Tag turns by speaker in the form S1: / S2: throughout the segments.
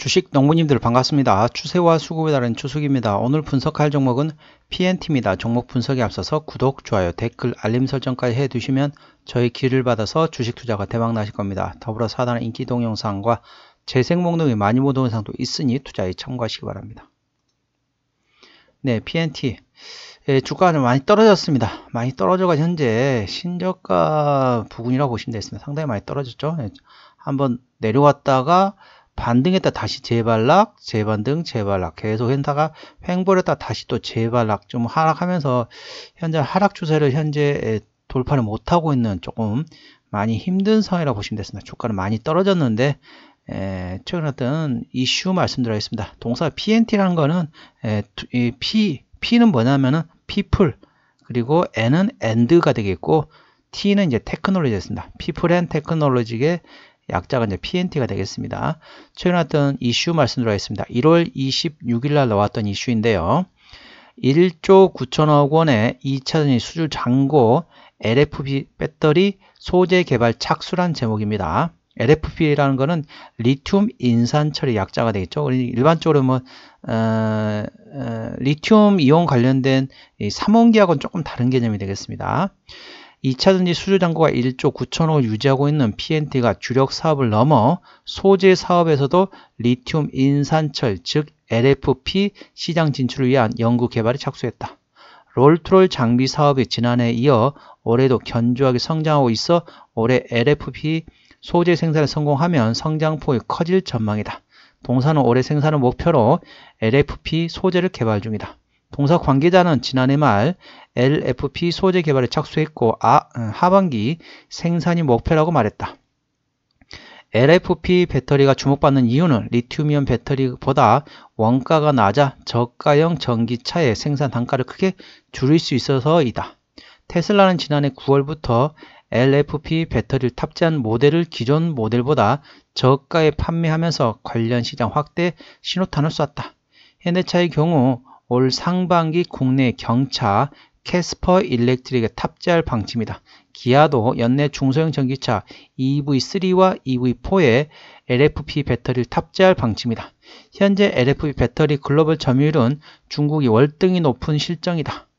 S1: 주식 농부님들 반갑습니다. 추세와 수급에 따른 추석입니다 오늘 분석할 종목은 PNT입니다. 종목 분석에 앞서서 구독, 좋아요, 댓글, 알림 설정까지 해두시면 저희 길을 받아서 주식 투자가 대박 나실 겁니다. 더불어 사단의 인기 동영상과 재생 목록의 많이 모든영상도 있으니 투자에 참고하시기 바랍니다. 네, PNT 예, 주가는 많이 떨어졌습니다. 많이 떨어져가 현재 신저가 부근이라고 보시면 되겠습니다. 상당히 많이 떨어졌죠. 예, 한번 내려왔다가 반등했다 다시 재발락, 재반등, 재발락 계속 했다가 횡보했다 다시 또 재발락 좀 하락하면서 현재 하락 추세를 현재 돌파를 못하고 있는 조금 많이 힘든 상황이라고 보시면 됐습니다. 주가는 많이 떨어졌는데 에, 최근에 어떤 이슈 말씀드리겠습니다. 동사 PNT라는 거는 에, 이 P, P는 뭐냐면은 people 그리고 N은 end가 되겠고 T는 이제 테크놀로지 됐습니다. people and technology의 약자가 이제 PNT가 되겠습니다. 최근 에 왔던 이슈 말씀드리겠습니다. 1월 26일 날 나왔던 이슈인데요. 1조 9천억 원의 2차전지 수주 잔고 LFP 배터리 소재 개발 착수란 제목입니다. LFP라는 것은 리튬 인산 처리 약자가 되겠죠. 일반적으로 뭐 어, 어, 리튬 이용 관련된 삼원기하고는 조금 다른 개념이 되겠습니다. 2차전지 수주잔고가 1조 9천억을 유지하고 있는 PNT가 주력 사업을 넘어 소재 사업에서도 리튬 인산철 즉 LFP 시장 진출을 위한 연구 개발에 착수했다. 롤트롤 장비 사업이 지난해에 이어 올해도 견조하게 성장하고 있어 올해 LFP 소재 생산에 성공하면 성장폭이 커질 전망이다. 동사는 올해 생산을 목표로 LFP 소재를 개발 중이다. 동사 관계자는 지난해 말 LFP 소재 개발에 착수했고 아, 음, 하반기 생산이 목표라고 말했다. LFP 배터리가 주목받는 이유는 리튬이온 배터리보다 원가가 낮아 저가형 전기차의 생산 단가를 크게 줄일 수 있어서이다. 테슬라는 지난해 9월부터 LFP 배터리를 탑재한 모델을 기존 모델보다 저가에 판매하면서 관련 시장 확대 신호탄을 쐈다. 현대차의 경우 올 상반기 국내 경차 캐스퍼 일렉트릭에 탑재할 방침이다. 기아도 연내 중소형 전기차 EV3와 EV4에 LFP 배터리를 탑재할 방침이다. 현재 LFP 배터리 글로벌 점유율은 중국이 월등히 높은 실정이다.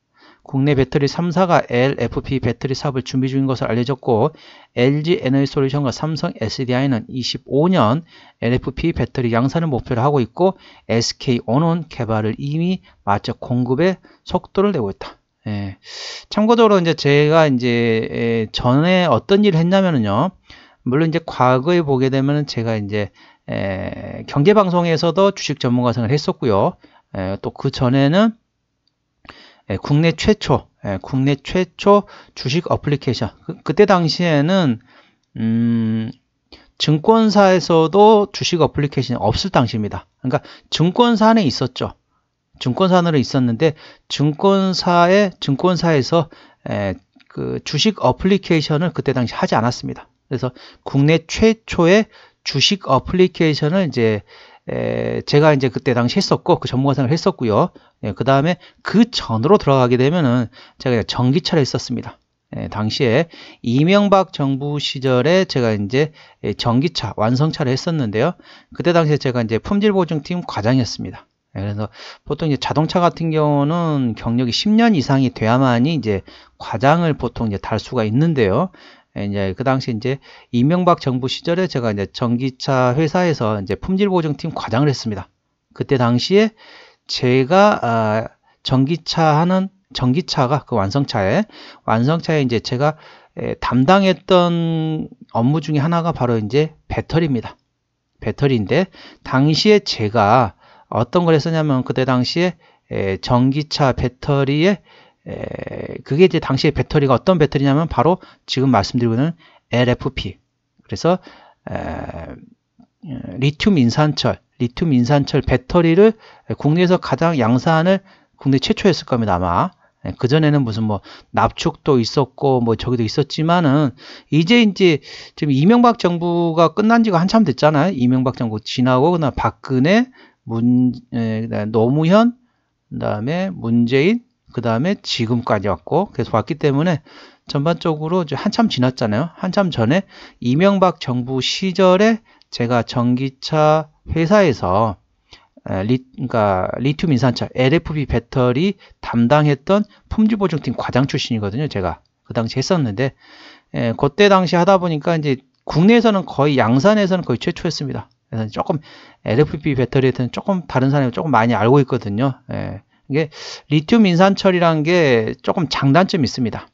S1: 국내 배터리 3사가 LFP 배터리 사업을 준비 중인 것을 알려졌고 LG 에너지 솔루션과 삼성 SDI는 25년 LFP 배터리 양산을 목표로 하고 있고 SK온은 개발을 이미 마쳐 공급에 속도를 내고 있다. 예. 참고적으로 이제 제가 이제 예, 전에 어떤 일을 했냐면요 물론 이제 과거에 보게 되면 제가 이제 예, 경제 방송에서도 주식 전문가생을 했었고요. 예, 또그 전에는 예, 국내 최초 예, 국내 최초 주식 어플리케이션 그, 때 당시에는 음, 증권사에서도 주식 어플리케이션이 없을 당시입니다. 그러니까 증권사 안에 있었죠. 증권사 안으로 있었는데 증권사에 증권사에서 에, 예, 그 주식 어플리케이션을 그때 당시 하지 않았습니다. 그래서 국내 최초의 주식 어플리케이션을 이제 에, 제가 이제 그때 당시 했었고 그 전문가생을 활 했었고요. 예, 그 다음에 그 전으로 들어가게 되면은 제가 전기차를 했었습니다. 예, 당시에 이명박 정부 시절에 제가 이제 예, 전기차 완성차를 했었는데요. 그때 당시에 제가 이제 품질 보증팀 과장이었습니다. 예, 그래서 보통 이제 자동차 같은 경우는 경력이 10년 이상이 돼야만이 이제 과장을 보통 이제 달 수가 있는데요. 예, 이제 그 당시 이제 이명박 정부 시절에 제가 이제 전기차 회사에서 이제 품질 보증팀 과장을 했습니다. 그때 당시에 제가 아, 전기차 하는 전기차가 그 완성차에 완성차에 이제 제가 에, 예, 담당했던 업무 중에 하나가 바로 이제 배터리입니다. 배터리인데 당시에 제가 어떤 걸 했었냐면 그때 당시에 에, 예, 전기차 배터리에 에, 그게 이제 당시에 배터리가 어떤 배터리냐면 바로 지금 말씀드리고 있는 LFP. 그래서 에, 리튬 인산철, 리튬 인산철 배터리를 국내에서 가장 양산을 국내 최초였을 겁니다 아마. 그 전에는 무슨 뭐 납축도 있었고 뭐 저기도 있었지만은 이제 이제 지금 이명박 정부가 끝난 지가 한참 됐잖아요. 이명박 정부 지나고 그다음 박근혜, 문 에, 노무현, 그다음에 문재인, 그 다음에 지금까지 왔고 계속 왔기 때문에 전반적으로 한참 지났잖아요. 한참 전에 이명박 정부 시절에 제가 전기차 회사에서 리, 그러니까 리튬 인산차 LFP 배터리 담당했던 품질 보증팀 과장 출신이거든요. 제가 그 당시 했었는데 예, 그때 당시 하다 보니까 이제 국내에서는 거의 양산에서는 거의 최초였습니다. 그래서 조금 LFP 배터리에 대해서는 조금 다른 사람이 조금 많이 알고 있거든요. 예. 이게 리튬 인산철이란 게 조금 장단점이 있습니다.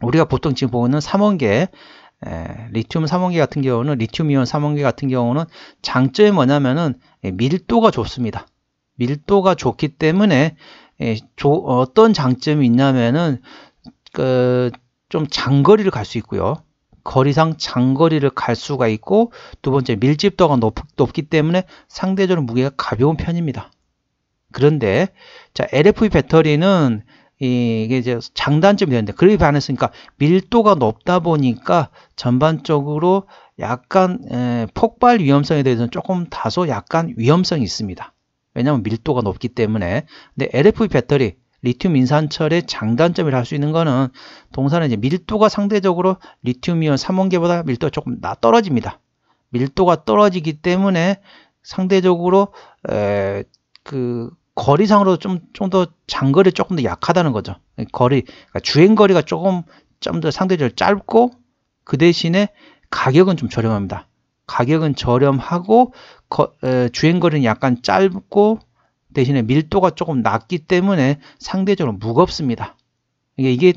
S1: 우리가 보통 지금 보는 삼원계 리튬 삼원계 같은 경우는 리튬 이온 삼원계 같은 경우는 장점이 뭐냐면은 예, 밀도가 좋습니다. 밀도가 좋기 때문에 예, 어떤 장점이 있냐면은 그, 좀 장거리를 갈 수 있고요. 거리상 장거리를 갈 수가 있고 두 번째 밀집도가 높, 기 때문에 상대적으로 무게가 가벼운 편입니다. 그런데 자 LFP 배터리는 이게 이제 장단점이 되는데 그렇게 반했으니까 밀도가 높다 보니까 전반적으로 약간 에, 폭발 위험성에 대해서는 조금 다소 약간 위험성이 있습니다. 왜냐하면 밀도가 높기 때문에. 근데 LFP 배터리 리튬 인산철의 장단점이라 할 수 있는 거는 동산은 이제 밀도가 상대적으로 리튬이온 삼원계보다 밀도가 조금 나 떨어집니다. 밀도가 떨어지기 때문에 상대적으로 에, 그 거리상으로 좀 좀 더 장거리 조금 더 약하다는 거죠. 거리 그러니까 주행 거리가 조금 좀 더 상대적으로 짧고 그 대신에 가격은 좀 저렴합니다. 가격은 저렴하고 거, 에, 주행 거리는 약간 짧고 대신에 밀도가 조금 낮기 때문에 상대적으로 무겁습니다. 이게, 이게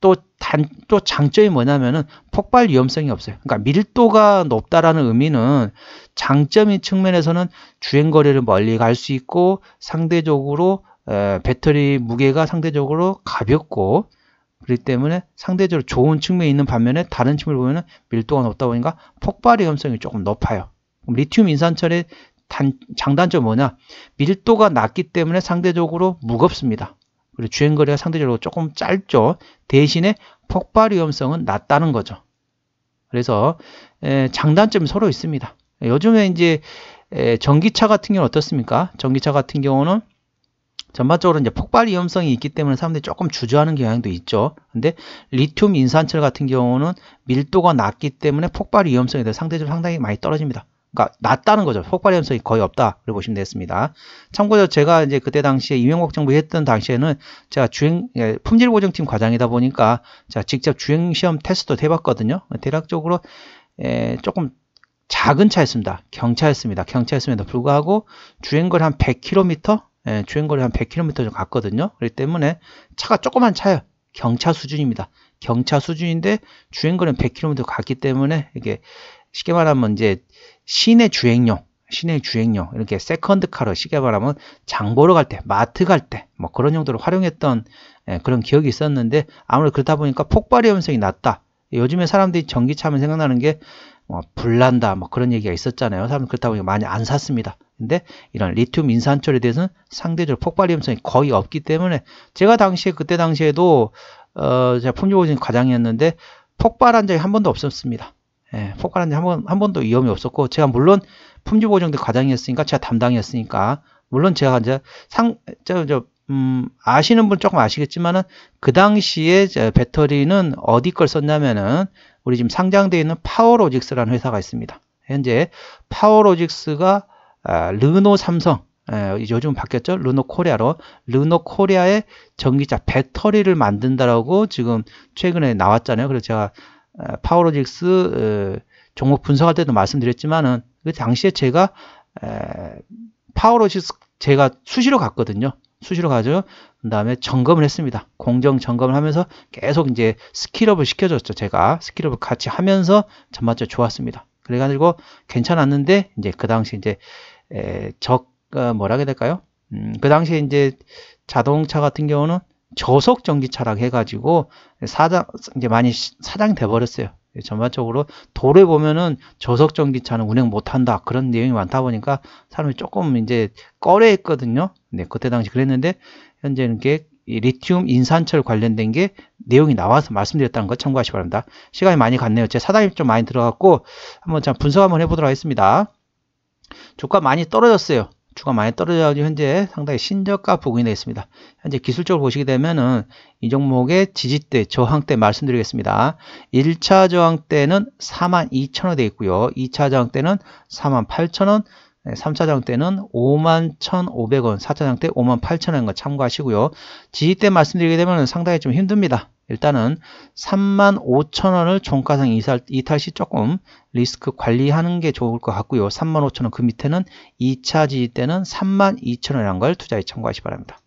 S1: 또 단, 또 장점이 뭐냐면은 폭발 위험성이 없어요. 그러니까 밀도가 높다라는 의미는 장점인 측면에서는 주행거리를 멀리 갈 수 있고 상대적으로 에, 배터리 무게가 상대적으로 가볍고 그렇기 때문에 상대적으로 좋은 측면이 있는 반면에 다른 측면을 보면은 밀도가 높다 보니까 폭발 위험성이 조금 높아요. 리튬 인산철의 단, 장단점 뭐냐? 밀도가 낮기 때문에 상대적으로 무겁습니다. 그리고 주행거리가 상대적으로 조금 짧죠. 대신에 폭발 위험성은 낮다는 거죠. 그래서 장단점이 서로 있습니다. 요즘에 이제 전기차 같은 경우는 어떻습니까? 전기차 같은 경우는 전반적으로 이제 폭발 위험성이 있기 때문에 사람들이 조금 주저하는 경향도 있죠. 근데 리튬 인산철 같은 경우는 밀도가 낮기 때문에 폭발 위험성에 대해 상대적으로 상당히 많이 떨어집니다. 그러니까 낮다는 거죠. 폭발 현상이 거의 없다. 라고 보시면 되겠습니다. 참고로 제가 이제 그때 당시에 이명박 정부 했던 당시에는 제가 주행 예, 품질 보증팀 과장이다 보니까 제가 직접 주행 시험 테스트도 해봤거든요. 대략적으로 예, 조금 작은 차였습니다. 경차였습니다. 경차였음에도 불구하고 주행거리 한 100km, 예, 주행거리 한 100km 정도 갔거든요. 그렇기 때문에 차가 조그만 차예요. 경차 수준입니다. 경차 수준인데 주행거리는 100km 갔기 때문에 이게 쉽게 말하면 이제 시내 주행용, 시내 주행용 이렇게 세컨드 카로 시계 말하면 장 보러 갈 때, 마트 갈 때 뭐 그런 용도로 활용했던 예, 그런 기억이 있었는데 아무래도 그렇다 보니까 폭발의 현성이 났다. 요즘에 사람들이 전기차 하면 생각나는 게뭐 불난다 뭐 그런 얘기가 있었잖아요. 사람들 그렇다 보니까 많이 안 샀습니다. 근데 이런 리튬 인산철에 대해서는 상대적으로 폭발 위험성이 거의 없기 때문에 제가 당시에 그때 당시에도 어 제가 품질보증 과장이었는데 폭발한 적이 한 번도 없었습니다. 예, 포카란지 한 번, 한 번도 위험이 없었고, 제가 물론 품질 보정대 과장이었으니까, 제가 담당이었으니까, 물론 제가 이제 상, 저, 저, 음, 아시는 분 조금 아시겠지만은, 그 당시에 배터리는 어디 걸 썼냐면은, 우리 지금 상장되어 있는 파워로직스라는 회사가 있습니다. 현재 파워로직스가 아, 르노 삼성, 예, 요즘 바뀌었죠? 르노 코리아로. 르노 코리아의 전기차 배터리를 만든다라고 지금 최근에 나왔잖아요. 그래서 제가 어, 파워로직스 어, 종목 분석할 때도 말씀드렸지만은 그 당시에 제가 파워로직스 제가 수시로 갔거든요. 수시로 가죠. 그 다음에 점검을 했습니다. 공정 점검을 하면서 계속 이제 스킬업을 시켜줬죠. 제가 스킬업을 같이 하면서 전반적으로 좋았습니다. 그래가지고 괜찮았는데 이제 그 당시 이제 에, 적 어, 뭐라 해야 될까요? 음, 그 당시에 이제 자동차 같은 경우는 저속 전기차라고 해가지고 사장 이제 많이 사장이 돼버렸어요. 전반적으로 도로에 보면은 저속 전기차는 운행 못한다 그런 내용이 많다 보니까 사람이 조금 이제 꺼려했거든요. 네, 그때 당시 그랬는데 현재는 게 리튬 인산철 관련된 게 내용이 나와서 말씀드렸다는 거 참고하시 기 바랍니다. 시간이 많이 갔네요. 제사장이좀 많이 들어갔고 한번 분석 한번 해보도록 하겠습니다. 주가 많이 떨어졌어요. 주가 많이 떨어져가지고 현재 상당히 신저가 부근에 있습니다. 현재 기술적으로 보시게 되면은 이 종목의 지지대, 저항대 말씀드리겠습니다. 1차 저항대는 42,000원 되어 있고요. 2차 저항대는 48,000원, 3차 저항대는 51,500원, 4차 저항대 58,000원인 거 참고하시고요. 지지대 말씀드리게 되면 상당히 좀 힘듭니다. 일단은 35,000원을 종가상 이탈, 이탈 시 조금 리스크 관리하는 게 좋을 것 같고요. 35,000원 그 밑에는 2차 지지 때는 32,000원이라는 걸 투자에 참고하시 기 바랍니다.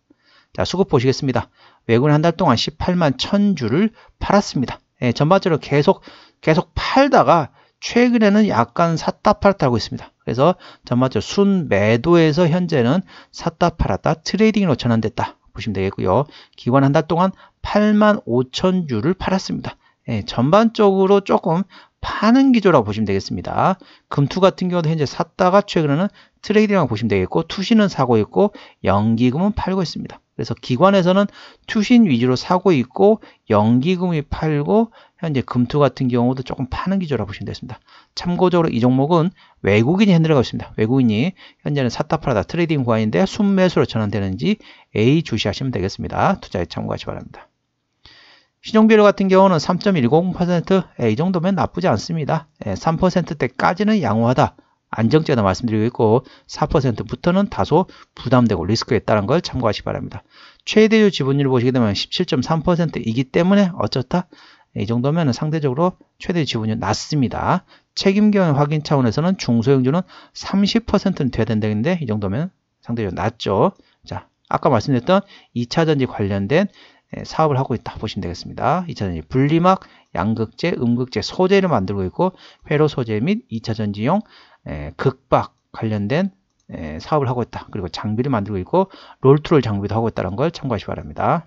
S1: 자, 수급 보시겠습니다. 외국인한 달 동안 18만 1000주를 팔았습니다. 예, 전반적으로 계속 계속 팔다가 최근에는 약간 샀다 팔았다 하고 있습니다. 그래서 전반적으로 순매도에서 현재는 샀다 팔았다 트레이딩으로 전환됐다. 보시면 되겠고요. 기관 한 달 동안 8만 5천 주를 팔았습니다. 예, 전반적으로 조금 파는 기조라고 보시면 되겠습니다. 금투 같은 경우도 현재 샀다가 최근에는 트레이딩이라고 보시면 되겠고 투시는 사고 있고 연기금은 팔고 있습니다. 그래서 기관에서는 투신 위주로 사고 있고 연기금이 팔고 현재 금투 같은 경우도 조금 파는 기조라 보시면 되겠습니다. 참고적으로 이 종목은 외국인이 핸들하고 있습니다. 외국인이 현재는 샀다 팔다 트레이딩 구간인데 순매수로 전환되는지 A 주시하시면 되겠습니다. 투자에 참고하시 바랍니다. 신용비율 같은 경우는 3.10%이 예, 정도면 나쁘지 않습니다. 3%대까지는 예, 양호하다. 안정적이다 말씀드리고 있고 4%부터는 다소 부담되고 리스크에 따른 걸 참고하시기 바랍니다. 최대주 지분율을 보시게 되면 17.3%이기 때문에 어쩌다 이 정도면 상대적으로 최대 지분율 낮습니다. 책임기영 확인 차원에서는 중소형주는 30%는 돼야 된다는데 이 정도면 상대적으로 낮죠. 자, 아까 말씀드렸던 2차전지 관련된 예, 사업을 하고 있다 보시면 되겠습니다. 2차전지 분리막, 양극재, 음극재 소재를 만들고 있고 회로 소재 및 2차전지용 예, 극박 관련된 예, 사업을 하고 있다. 그리고 장비를 만들고 있고 롤트롤 장비도 하고 있다는 걸 참고하시 기 바랍니다.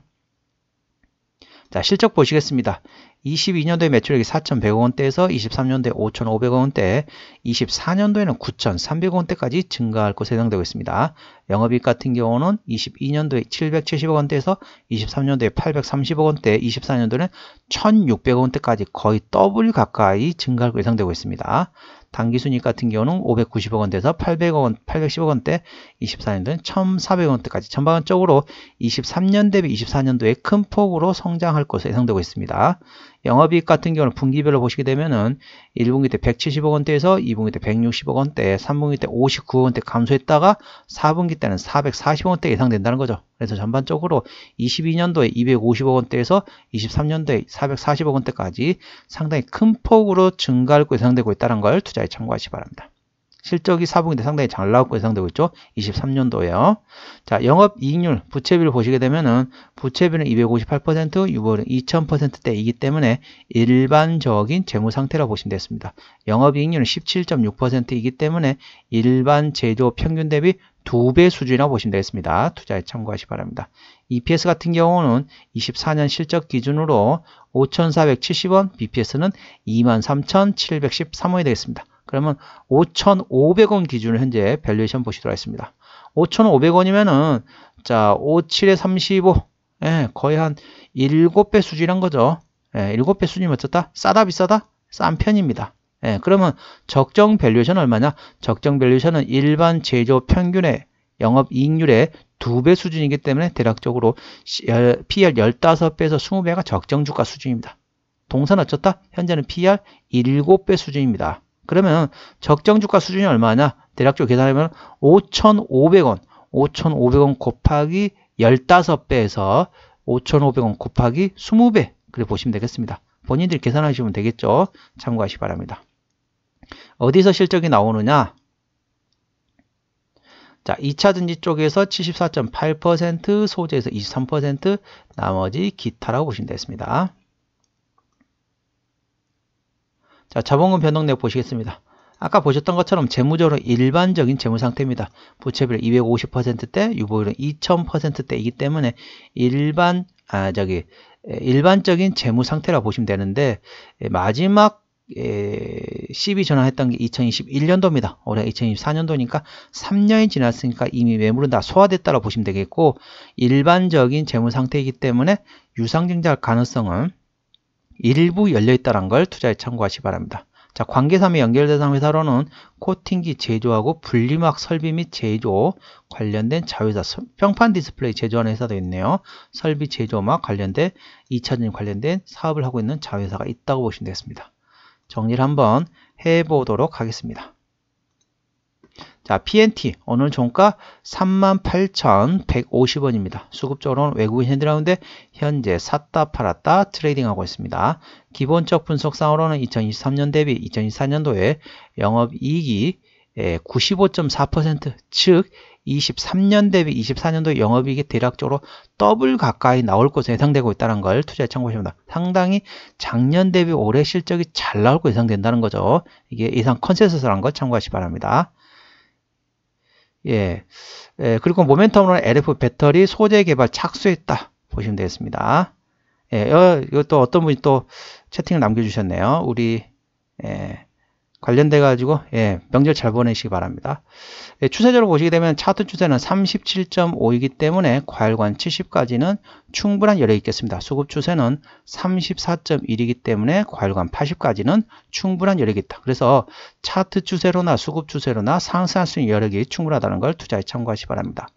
S1: 자, 실적 보시겠습니다. 22년도에 매출액이 4,100원대에서 억 23년도에 5,500원대, 억 24년도에는 9,300원대까지 억 증가할 것으로 예상되고 있습니다. 영업이익 같은 경우는 22년도에 770원대에서 억 23년도에 830원대, 억 24년도는 에 1,600원대까지 억 거의 더블 가까이 증가할 것으로 예상되고 있습니다. 단기 순이익 같은 경우는 590억 원대에서 800억 원, 810억 원대, 24년도는 1,400억 원대까지 전반적으로 23년 대비 24년도에 큰 폭으로 성장할 것으로 예상되고 있습니다. 영업이익 같은 경우는 분기별로 보시게 되면은 1분기 때 170억 원대에서 2분기 때 160억 원대, 3분기 때 59억 원대 감소했다가 4분기 때는 440억 원대 예상 된다는 거죠. 그래서 전반적으로 22년도에 250억 원대에서 23년도에 440억 원대까지 상당히 큰 폭으로 증가할 것으로 예상되고 있다는 걸 투자에 참고하시 기 바랍니다. 실적이 4분기인데 상당히 잘 나왔고 예상되고 있죠. 23년도에요. 자, 영업 이익률 부채비를 보시게 되면은 부채비는 258%, 유보율은 2000%대이기 때문에 일반적인 재무 상태라고 보시면 되겠습니다. 영업 이익률은 17.6%이기 때문에 일반 제조 평균 대비 두 배 수준이라고 보시면 되겠습니다. 투자에 참고하시 기 바랍니다. EPS 같은 경우는 24년 실적 기준으로 5,470원, BPS는 23,713원이 되겠습니다. 그러면 5,500원 기준으로 현재 밸류에이션 보시도록 하겠습니다. 5,500원이면은 자, 5, 7에 35. 예, 거의 한 7배 수준한 거죠. 예, 7배 수준이면 어쩌다? 싸다 비싸다? 싼 편입니다. 예, 그러면 적정 밸류에이션 얼마냐? 적정 밸류에이션은 일반 제조 평균의 영업 이익률의 2배 수준이기 때문에 대략적으로 PR 15배에서 20배가 적정 주가 수준입니다. 동산 어쩌다? 현재는 PR 7배 수준입니다. 그러면 적정 주가 수준이 얼마냐? 대략적으로 계산하면 5,500원, 5,500원 곱하기 15배에서 5,500원 곱하기 20배 그래 보시면 되겠습니다. 본인들이 계산하시면 되겠죠. 참고하시기 바랍니다. 어디서 실적이 나오느냐? 자, 2차 전지 쪽에서 74.8%, 소재에서 23%, 나머지 기타라고 보시면 되겠습니다. 자, 자본금 변동 내역 보시겠습니다. 아까 보셨던 것처럼 재무적으로 일반적인 재무 상태입니다. 부채비율 250%대, 유보율은 2000%대이기 때문에 일반 아 저기 일반적인 재무 상태라 고 보시면 되는데 마지막 예, CB 전환했던 게 2021년도입니다. 올해 2024년도니까 3년이 지났으니까 이미 매물은 다 소화됐다고 보시면 되겠고 일반적인 재무 상태이기 때문에 유상증자 가능성은 일부 열려있다는 걸 투자에 참고하시 기 바랍니다. 자, 관계사의 연결 대상 회사로는 코팅기 제조하고 분리막 설비 및 제조 관련된 자회사, 평판 디스플레이 제조하는 회사도 있네요. 설비 제조막 관련된 2차전 관련된 사업을 하고 있는 자회사가 있다고 보시면 되겠습니다. 정리를 한번 해보도록 하겠습니다. 자, PNT 오늘 종가 38,150원입니다. 수급적으로는 외국인 핸드라운데 현재 샀다 팔았다 트레이딩하고 있습니다. 기본적 분석상으로는 2023년 대비 2024년도에 영업이익이 95.4%즉 23년 대비 24년도 영업이익이 대략적으로 더블 가까이 나올 것으로 예상되고 있다는 걸 투자에 참고하십니다. 상당히 작년 대비 올해 실적이 잘 나올 것으로 예상된다는 거죠. 이게 예상 컨센서스라는 걸 참고하시 기 바랍니다. 예, 예 그리고 모멘텀으로는 LF 배터리 소재 개발 착수했다 보시면 되겠습니다. 예, 어, 이것도 어떤 분이 또 채팅을 남겨주셨네요. 우리 예, 관련돼 가지고 예, 명절 잘 보내시기 바랍니다. 예, 추세적으로 보시게 되면 차트 추세는 37.5이기 때문에 과열관 70까지는 충분한 여력이 있겠습니다. 수급 추세는 34.1이기 때문에 과열관 80까지는 충분한 여력이 있다. 그래서 차트 추세로나 수급 추세로나 상승할 수 있는 여력이 충분하다는 걸 투자에 참고하시기 바랍니다.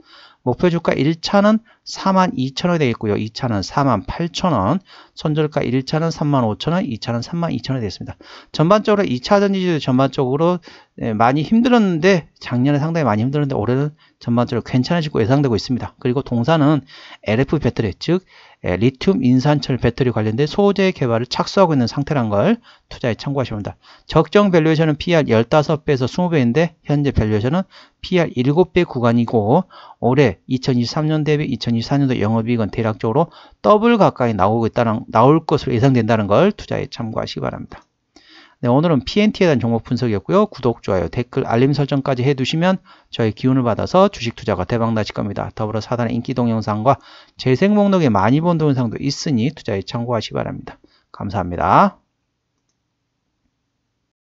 S1: 목표 주가 1차는 42,000원이 되겠고요. 2차는 48,000원, 손절가 1차는 35,000원, 2차는 32,000원이 되겠습니다. 전반적으로 2차 전지주 전반적으로 예, 많이 힘들었는데 작년에 상당히 많이 힘들었는데 올해는 전반적으로 괜찮아지고 예상되고 있습니다. 그리고 동사는 LF 배터리, 즉 예, 리튬 인산철 배터리 관련된 소재 개발을 착수하고 있는 상태란 걸 투자에 참고하시면 됩니다. 적정 밸류에이션은 PR 15배에서 20배인데 현재 밸류에이션은 PR 7배 구간이고 올해 2023년 대비 2024년도 영업이익은 대략적으로 더블 가까이 나오고 있다는 나올 것으로 예상된다는 걸 투자에 참고하시기 바랍니다. 네, 오늘은 PNT에 대한 종목 분석이었고요. 구독, 좋아요, 댓글, 알림 설정까지 해두시면 저희 기운을 받아서 주식 투자가 대박 나실 겁니다. 더불어 사단의 인기 동영상과 재생 목록에 많이 본 동영상도 있으니 투자에 참고하시기 바랍니다. 감사합니다.